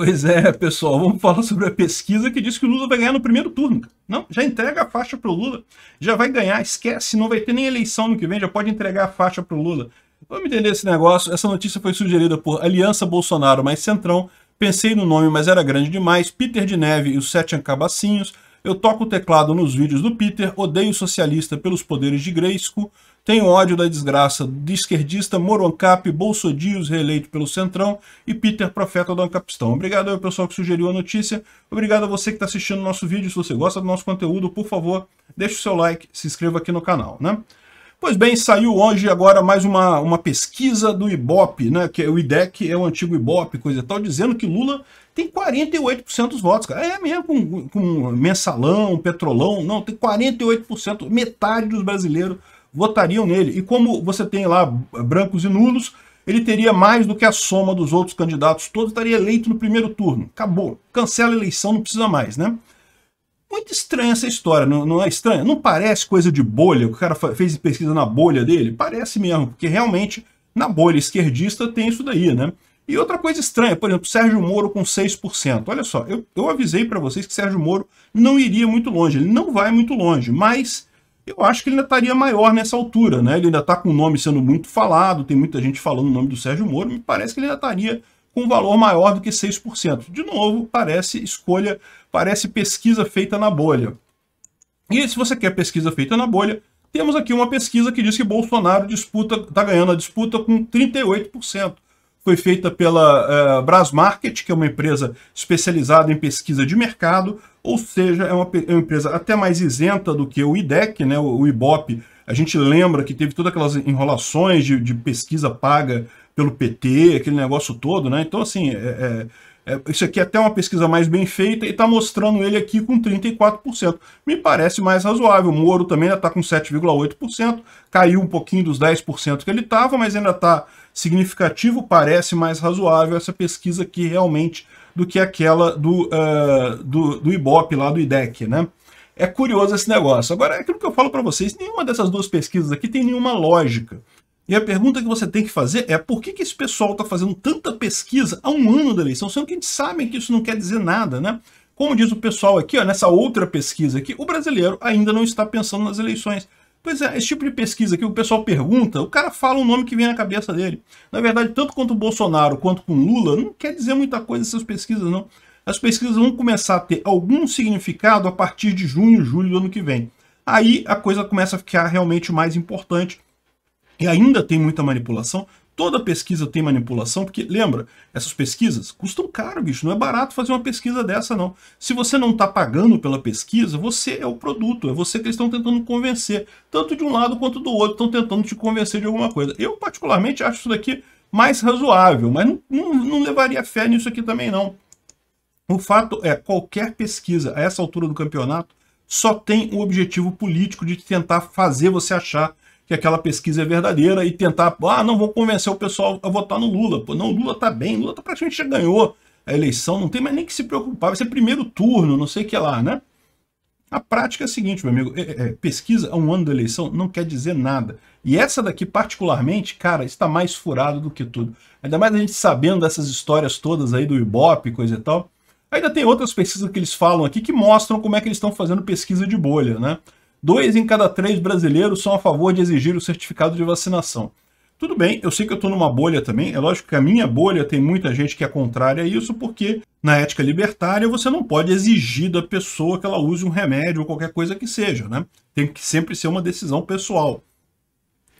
Pois é, pessoal, vamos falar sobre a pesquisa que diz que o Lula vai ganhar no primeiro turno. Não, já entrega a faixa pro Lula, já vai ganhar, esquece, não vai ter nem eleição no que vem, já pode entregar a faixa pro Lula. Vamos entender esse negócio. Essa notícia foi sugerida por Aliança Bolsonaro mais Centrão. Pensei no nome, mas era grande demais. Peter de Neve e os Sete Ancabacinhos eu toco o teclado nos vídeos do Peter, odeio socialista pelos poderes de Greisco, tenho ódio da desgraça de esquerdista, Moroncap, Bolsodios reeleito pelo Centrão e Peter, profeta do Ancapistão. Obrigado ao pessoal que sugeriu a notícia, obrigado a você que está assistindo o nosso vídeo. Se você gosta do nosso conteúdo, por favor, deixe o seu like, se inscreva aqui no canal, né? Pois bem, saiu hoje agora mais uma, uma pesquisa do IBOP, né, que é o IDEC, é o antigo IBOP, coisa e tal, dizendo que Lula tem 48% dos votos, cara. É mesmo com, com mensalão, petrolão, não, tem 48%, metade dos brasileiros votariam nele. E como você tem lá brancos e nulos, ele teria mais do que a soma dos outros candidatos todos, estaria eleito no primeiro turno. Acabou. Cancela a eleição, não precisa mais, né? Muito estranha essa história, não, não é estranha? Não parece coisa de bolha, o cara fez pesquisa na bolha dele? Parece mesmo, porque realmente na bolha esquerdista tem isso daí, né? E outra coisa estranha, por exemplo, Sérgio Moro com 6%. Olha só, eu, eu avisei para vocês que Sérgio Moro não iria muito longe, ele não vai muito longe, mas eu acho que ele ainda estaria maior nessa altura, né? Ele ainda está com o nome sendo muito falado, tem muita gente falando o nome do Sérgio Moro, me parece que ele ainda estaria com um valor maior do que 6%. De novo, parece escolha, parece pesquisa feita na bolha. E se você quer pesquisa feita na bolha, temos aqui uma pesquisa que diz que Bolsonaro disputa, está ganhando a disputa com 38% foi feita pela uh, eh, Brasmarket, que é uma empresa especializada em pesquisa de mercado, ou seja, é uma, é uma empresa até mais isenta do que o IDEC, né, o, o IBOP. A gente lembra que teve todas aquelas enrolações de, de pesquisa paga pelo PT, aquele negócio todo, né? Então, assim, é, é é, isso aqui é até uma pesquisa mais bem feita e está mostrando ele aqui com 34%. Me parece mais razoável. O Moro também ainda está com 7,8%, caiu um pouquinho dos 10% que ele estava, mas ainda está significativo. Parece mais razoável essa pesquisa aqui realmente do que aquela do, uh, do, do Ibope lá do IDEC, né? É curioso esse negócio. Agora, é aquilo que eu falo para vocês, nenhuma dessas duas pesquisas aqui tem nenhuma lógica. E a pergunta que você tem que fazer é por que, que esse pessoal está fazendo tanta pesquisa há um ano da eleição, sendo que a gente sabe que isso não quer dizer nada, né? Como diz o pessoal aqui, ó, nessa outra pesquisa aqui, o brasileiro ainda não está pensando nas eleições. Pois é, esse tipo de pesquisa que o pessoal pergunta, o cara fala o nome que vem na cabeça dele. Na verdade, tanto quanto o Bolsonaro quanto com Lula, não quer dizer muita coisa essas pesquisas, não. As pesquisas vão começar a ter algum significado a partir de junho, julho do ano que vem. Aí a coisa começa a ficar realmente mais importante e ainda tem muita manipulação. Toda pesquisa tem manipulação, porque lembra, essas pesquisas custam caro, bicho. Não é barato fazer uma pesquisa dessa, não. Se você não está pagando pela pesquisa, você é o produto, é você que eles estão tentando convencer, tanto de um lado quanto do outro, estão tentando te convencer de alguma coisa. Eu, particularmente, acho isso daqui mais razoável, mas não, não, não levaria fé nisso aqui também, não. O fato é, qualquer pesquisa a essa altura do campeonato só tem o objetivo político de tentar fazer você achar que aquela pesquisa é verdadeira e tentar, ah, não vou convencer o pessoal a votar no Lula. Pô, não, o Lula tá bem, o Lula tá praticamente já ganhou a eleição, não tem mais nem que se preocupar, vai ser primeiro turno, não sei o que lá, né? A prática é a seguinte, meu amigo, é, é, é pesquisa a um ano da eleição não quer dizer nada. E essa daqui, particularmente, cara, está mais furada do que tudo. Ainda mais a gente sabendo dessas histórias todas aí do Ibope, coisa e tal. Ainda tem outras pesquisas que eles falam aqui que mostram como é que eles estão fazendo pesquisa de bolha, né? dois em cada três brasileiros são a favor de exigir o certificado de vacinação. Tudo bem, eu sei que eu estou numa bolha também, é lógico que a minha bolha tem muita gente que é contrária a isso, porque na ética libertária você não pode exigir da pessoa que ela use um remédio ou qualquer coisa que seja, né? Tem que sempre ser uma decisão pessoal.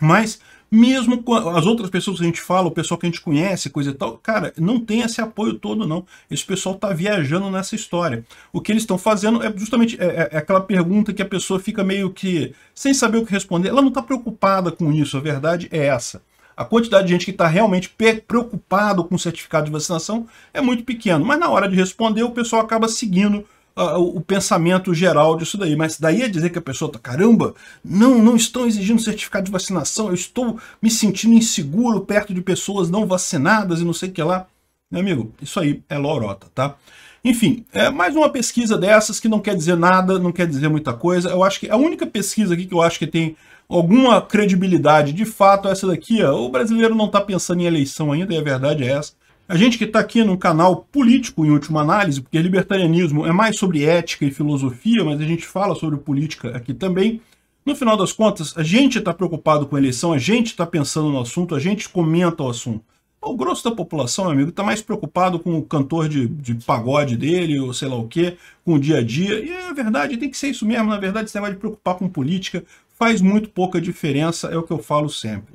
Mas mesmo com as outras pessoas que a gente fala, o pessoal que a gente conhece, coisa e tal, cara, não tem esse apoio todo não. Esse pessoal tá viajando nessa história. O que eles estão fazendo é justamente é, é, é aquela pergunta que a pessoa fica meio que sem saber o que responder. Ela não está preocupada com isso, a verdade é essa. A quantidade de gente que está realmente preocupado com o certificado de vacinação é muito pequeno, mas na hora de responder o pessoal acaba seguindo uh, o pensamento geral disso daí. Mas daí a é dizer que a pessoa tá, caramba, não, não estão exigindo certificado de vacinação, eu estou me sentindo inseguro perto de pessoas não vacinadas e não sei o que lá. Meu amigo, isso aí é lorota, tá? Enfim, é mais uma pesquisa dessas que não quer dizer nada, não quer dizer muita coisa. Eu acho que a única pesquisa aqui que eu acho que tem alguma credibilidade de fato é essa daqui. Ó. O brasileiro não está pensando em eleição ainda, e a verdade é essa. A gente que está aqui num canal político, em última análise, porque libertarianismo é mais sobre ética e filosofia, mas a gente fala sobre política aqui também. No final das contas, a gente está preocupado com a eleição, a gente está pensando no assunto, a gente comenta o assunto. O grosso da população, meu amigo, está mais preocupado com o cantor de, de, pagode dele, ou sei lá o quê, com o dia a dia. E é verdade, tem que ser isso mesmo. Na verdade, você vai se preocupar com política, faz muito pouca diferença, é o que eu falo sempre.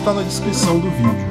está na descrição do vídeo.